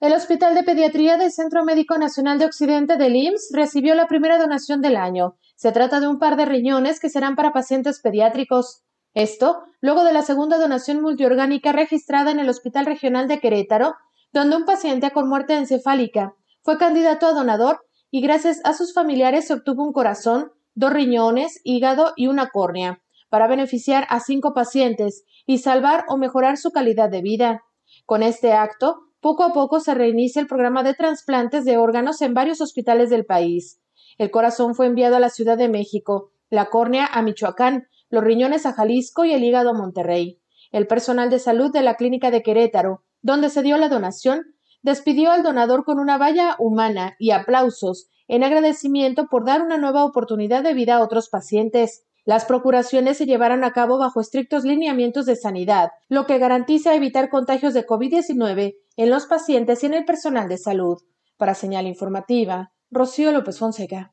El Hospital de Pediatría del Centro Médico Nacional de Occidente del IMSS recibió la primera donación del año. Se trata de un par de riñones que serán para pacientes pediátricos. Esto, luego de la segunda donación multiorgánica registrada en el Hospital Regional de Querétaro, donde un paciente con muerte encefálica fue candidato a donador y gracias a sus familiares se obtuvo un corazón, dos riñones, hígado y una córnea, para beneficiar a cinco pacientes y salvar o mejorar su calidad de vida. Con este acto, poco a poco se reinicia el programa de trasplantes de órganos en varios hospitales del país. El corazón fue enviado a la Ciudad de México, la córnea a Michoacán, los riñones a Jalisco y el hígado a Monterrey. El personal de salud de la clínica de Querétaro, donde se dio la donación, despidió al donador con una valla humana y aplausos en agradecimiento por dar una nueva oportunidad de vida a otros pacientes. Las procuraciones se llevarán a cabo bajo estrictos lineamientos de sanidad, lo que garantiza evitar contagios de COVID-19 en los pacientes y en el personal de salud. Para señal informativa, Rocío López Fonseca.